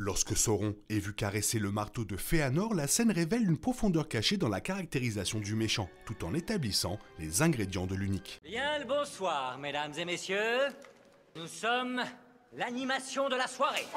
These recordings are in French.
Lorsque Sauron est vu caresser le marteau de Féanor, la scène révèle une profondeur cachée dans la caractérisation du méchant, tout en établissant les ingrédients de l'unique. Bien le bonsoir, mesdames et messieurs. Nous sommes l'animation de la soirée.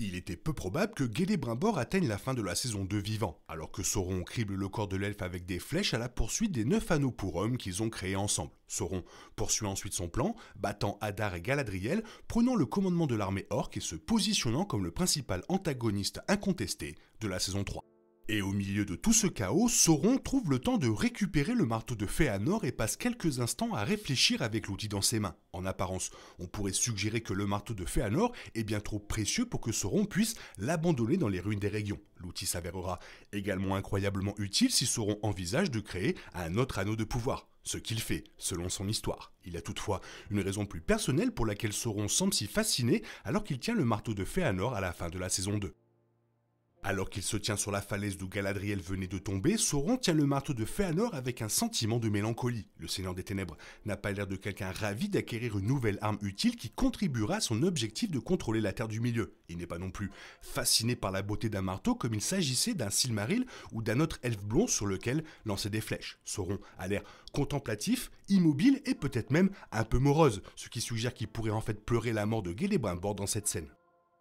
Il était peu probable que Gélébrimbor atteigne la fin de la saison 2 vivant, alors que Sauron crible le corps de l'elfe avec des flèches à la poursuite des neuf anneaux pour hommes qu'ils ont créés ensemble. Sauron poursuit ensuite son plan, battant Hadar et Galadriel, prenant le commandement de l'armée orque et se positionnant comme le principal antagoniste incontesté de la saison 3. Et au milieu de tout ce chaos, Sauron trouve le temps de récupérer le marteau de Féanor et passe quelques instants à réfléchir avec l'outil dans ses mains. En apparence, on pourrait suggérer que le marteau de Féanor est bien trop précieux pour que Sauron puisse l'abandonner dans les ruines des régions. L'outil s'avérera également incroyablement utile si Sauron envisage de créer un autre anneau de pouvoir ce qu'il fait, selon son histoire. Il a toutefois une raison plus personnelle pour laquelle Sauron semble si fasciné alors qu'il tient le marteau de Féanor à la fin de la saison 2. Alors qu'il se tient sur la falaise d'où Galadriel venait de tomber, Sauron tient le marteau de Fëanor avec un sentiment de mélancolie. Le Seigneur des Ténèbres n'a pas l'air de quelqu'un ravi d'acquérir une nouvelle arme utile qui contribuera à son objectif de contrôler la Terre du Milieu. Il n'est pas non plus fasciné par la beauté d'un marteau comme il s'agissait d'un Silmaril ou d'un autre elfe blond sur lequel lancer des flèches. Sauron a l'air contemplatif, immobile et peut-être même un peu morose, ce qui suggère qu'il pourrait en fait pleurer la mort de Bord dans cette scène.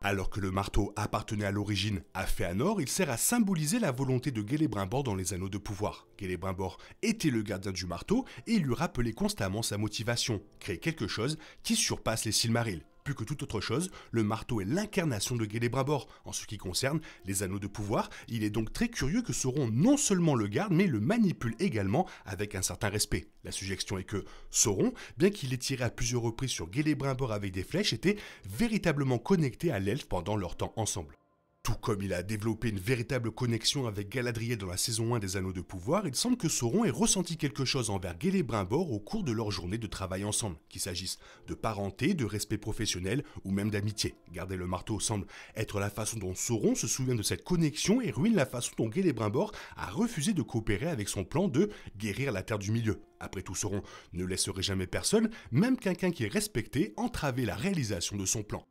Alors que le marteau appartenait à l'origine à Féanor, il sert à symboliser la volonté de Gélébrimbor dans les anneaux de pouvoir. Gélébrimbor était le gardien du marteau et il lui rappelait constamment sa motivation, créer quelque chose qui surpasse les Silmarils. Plus que toute autre chose, le marteau est l'incarnation de Gélébrabor en ce qui concerne les anneaux de pouvoir. Il est donc très curieux que Sauron non seulement le garde, mais le manipule également avec un certain respect. La suggestion est que Sauron, bien qu'il ait tiré à plusieurs reprises sur Gélébrabor avec des flèches, était véritablement connecté à l'elfe pendant leur temps ensemble. Tout comme il a développé une véritable connexion avec Galadriel dans la saison 1 des Anneaux de Pouvoir, il semble que Sauron ait ressenti quelque chose envers Gélébrimbor au cours de leur journée de travail ensemble, qu'il s'agisse de parenté, de respect professionnel ou même d'amitié. Garder le marteau semble être la façon dont Sauron se souvient de cette connexion et ruine la façon dont Gélébrimbor a refusé de coopérer avec son plan de guérir la Terre du Milieu. Après tout, Sauron ne laisserait jamais personne, même quelqu'un qui est respecté, entraver la réalisation de son plan.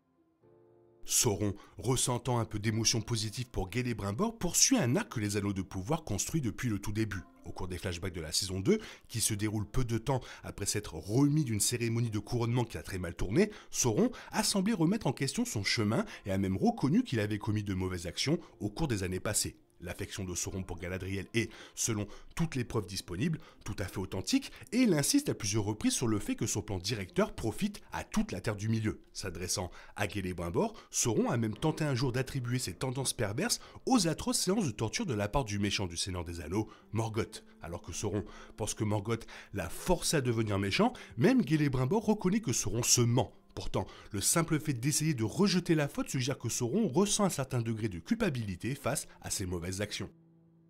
Sauron, ressentant un peu d'émotion positive pour Brimbor, poursuit un arc que les Anneaux de Pouvoir construit depuis le tout début. Au cours des flashbacks de la saison 2, qui se déroule peu de temps après s'être remis d'une cérémonie de couronnement qui a très mal tourné, Sauron a semblé remettre en question son chemin et a même reconnu qu'il avait commis de mauvaises actions au cours des années passées l'affection de Sauron pour Galadriel est, selon toutes les preuves disponibles, tout à fait authentique, et il insiste à plusieurs reprises sur le fait que son plan directeur profite à toute la Terre du Milieu. S'adressant à Gélébrimbor, Sauron a même tenté un jour d'attribuer ses tendances perverses aux atroces séances de torture de la part du méchant du Seigneur des Anneaux, Morgoth. Alors que Sauron pense que Morgoth l'a forcé à devenir méchant, même Gélébrimbor reconnaît que Sauron se ment Pourtant, le simple fait d'essayer de rejeter la faute suggère que Sauron ressent un certain degré de culpabilité face à ses mauvaises actions.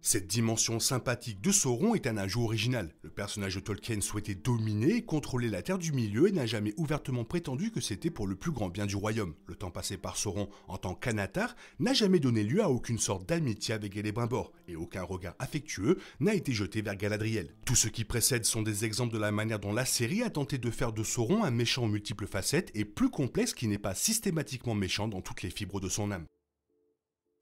Cette dimension sympathique de Sauron est un ajout original. Le personnage de Tolkien souhaitait dominer et contrôler la Terre du Milieu et n'a jamais ouvertement prétendu que c'était pour le plus grand bien du royaume. Le temps passé par Sauron en tant qu'anatar n'a jamais donné lieu à aucune sorte d'amitié avec Celebrimbor et aucun regard affectueux n'a été jeté vers Galadriel. Tout ce qui précède sont des exemples de la manière dont la série a tenté de faire de Sauron un méchant aux multiples facettes et plus complexe qui n'est pas systématiquement méchant dans toutes les fibres de son âme.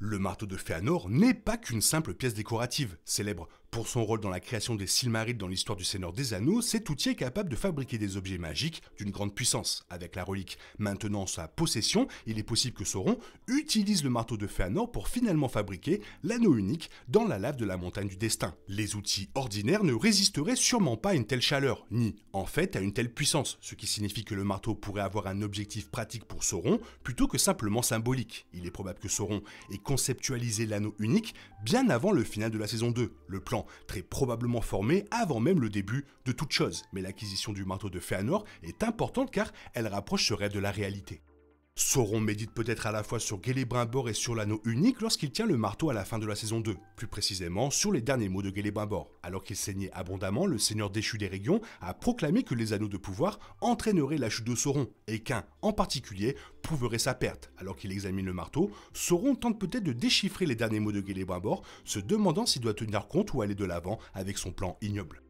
Le marteau de Féanor n'est pas qu'une simple pièce décorative, célèbre pour son rôle dans la création des Silmarils dans l'histoire du Seigneur des Anneaux, cet outil est capable de fabriquer des objets magiques d'une grande puissance. Avec la relique maintenant sa possession, il est possible que Sauron utilise le marteau de Fëanor pour finalement fabriquer l'anneau unique dans la lave de la montagne du destin. Les outils ordinaires ne résisteraient sûrement pas à une telle chaleur, ni en fait à une telle puissance, ce qui signifie que le marteau pourrait avoir un objectif pratique pour Sauron plutôt que simplement symbolique. Il est probable que Sauron ait conceptualisé l'anneau unique bien avant le final de la saison 2. Le plan très probablement formé avant même le début de toute chose. Mais l'acquisition du marteau de Fëanor est importante car elle rapproche ce de la réalité. Sauron médite peut-être à la fois sur Gélébrimbor et sur l'anneau unique lorsqu'il tient le marteau à la fin de la saison 2, plus précisément sur les derniers mots de Gélébrimbor. Alors qu'il saignait abondamment, le seigneur déchu des Régions a proclamé que les anneaux de pouvoir entraîneraient la chute de Sauron, et qu'un, en particulier, prouverait sa perte. Alors qu'il examine le marteau, Sauron tente peut-être de déchiffrer les derniers mots de Gélébrimbor, se demandant s'il doit tenir compte ou aller de l'avant avec son plan ignoble.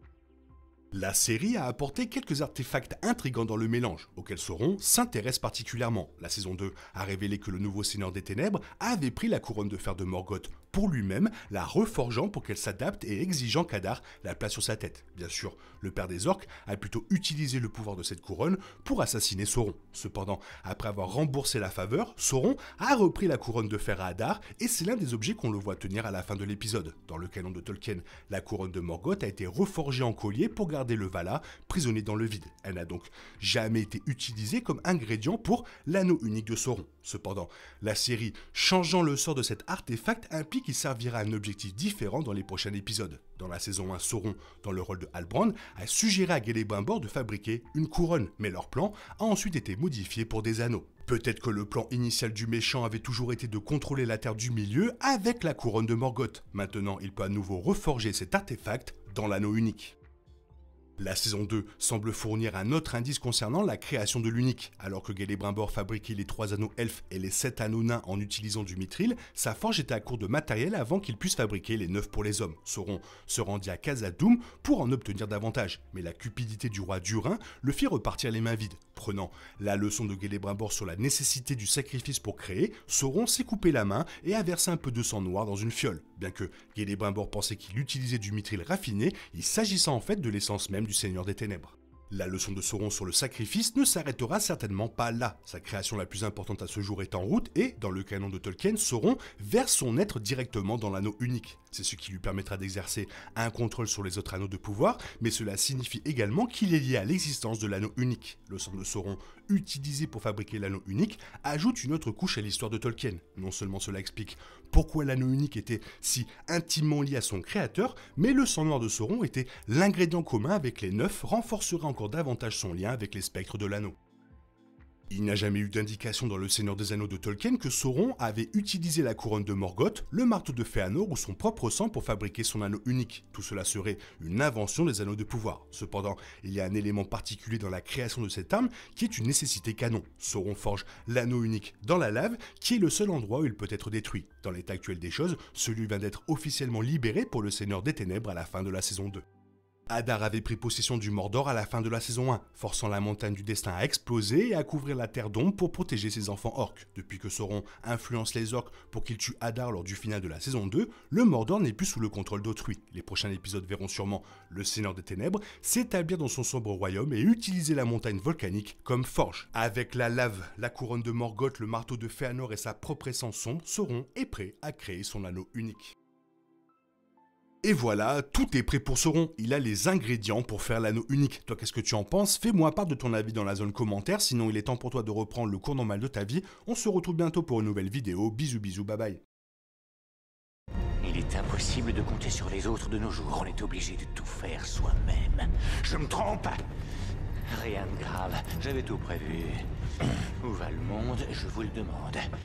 La série a apporté quelques artefacts intrigants dans le mélange, auxquels Sauron s'intéresse particulièrement. La saison 2 a révélé que le nouveau Seigneur des Ténèbres avait pris la couronne de fer de Morgoth pour lui-même, la reforgeant pour qu'elle s'adapte et exigeant qu'Adar la place sur sa tête. Bien sûr, le père des orques a plutôt utilisé le pouvoir de cette couronne pour assassiner Sauron. Cependant, après avoir remboursé la faveur, Sauron a repris la couronne de fer à Adar et c'est l'un des objets qu'on le voit tenir à la fin de l'épisode. Dans le canon de Tolkien, la couronne de Morgoth a été reforgée en collier pour garder le Vala prisonnier dans le vide. Elle n'a donc jamais été utilisée comme ingrédient pour l'anneau unique de Sauron. Cependant, la série changeant le sort de cet artefact implique qu'il servira à un objectif différent dans les prochains épisodes. Dans la saison 1, Sauron, dans le rôle de Halbrand, a suggéré à Bord de fabriquer une couronne, mais leur plan a ensuite été modifié pour des anneaux. Peut-être que le plan initial du méchant avait toujours été de contrôler la Terre du Milieu avec la couronne de Morgoth. Maintenant, il peut à nouveau reforger cet artefact dans l'anneau unique. La saison 2 semble fournir un autre indice concernant la création de l'unique. Alors que Gélébrimbor fabriquait les trois anneaux elfes et les 7 anneaux nains en utilisant du mithril, sa forge était à court de matériel avant qu'il puisse fabriquer les 9 pour les hommes. Sauron se rendit à khazad pour en obtenir davantage, mais la cupidité du roi Durin le fit repartir les mains vides. Prenant la leçon de Gélébrimbor sur la nécessité du sacrifice pour créer, Sauron s'est coupé la main et a versé un peu de sang noir dans une fiole. Bien que Gélébrimbor pensait qu'il utilisait du mithril raffiné, il s'agissait en fait de l'essence même du Seigneur des Ténèbres. La leçon de Sauron sur le sacrifice ne s'arrêtera certainement pas là. Sa création la plus importante à ce jour est en route et, dans le canon de Tolkien, Sauron verse son être directement dans l'anneau unique. C'est ce qui lui permettra d'exercer un contrôle sur les autres anneaux de pouvoir, mais cela signifie également qu'il est lié à l'existence de l'anneau unique. Le sang de Sauron, utilisé pour fabriquer l'anneau unique, ajoute une autre couche à l'histoire de Tolkien. Non seulement cela explique pourquoi l'anneau unique était si intimement lié à son créateur, mais le sang noir de Sauron était l'ingrédient commun avec les neuf renforcera encore davantage son lien avec les spectres de l'anneau. Il n'a jamais eu d'indication dans Le Seigneur des Anneaux de Tolkien que Sauron avait utilisé la couronne de Morgoth, le marteau de Fëanor ou son propre sang pour fabriquer son anneau unique. Tout cela serait une invention des anneaux de pouvoir. Cependant, il y a un élément particulier dans la création de cette arme qui est une nécessité canon. Sauron forge l'anneau unique dans la lave, qui est le seul endroit où il peut être détruit. Dans l'état actuel des choses, celui vient d'être officiellement libéré pour le Seigneur des Ténèbres à la fin de la saison 2. Hadar avait pris possession du Mordor à la fin de la saison 1, forçant la montagne du destin à exploser et à couvrir la terre d'ombre pour protéger ses enfants orques. Depuis que Sauron influence les orques pour qu'ils tuent Hadar lors du final de la saison 2, le Mordor n'est plus sous le contrôle d'autrui. Les prochains épisodes verront sûrement le Seigneur des Ténèbres s'établir dans son sombre royaume et utiliser la montagne volcanique comme forge. Avec la lave, la couronne de Morgoth, le marteau de Fëanor et sa propre essence sombre, Sauron est prêt à créer son anneau unique. Et voilà, tout est prêt pour ce rond. Il a les ingrédients pour faire l'anneau unique. Toi, qu'est-ce que tu en penses Fais-moi part de ton avis dans la zone commentaire, sinon il est temps pour toi de reprendre le cours normal de ta vie. On se retrouve bientôt pour une nouvelle vidéo. Bisous bisous, bye bye. Il est impossible de compter sur les autres de nos jours. On est obligé de tout faire soi-même. Je me trompe Rien de grave, j'avais tout prévu. Où va le monde, je vous le demande.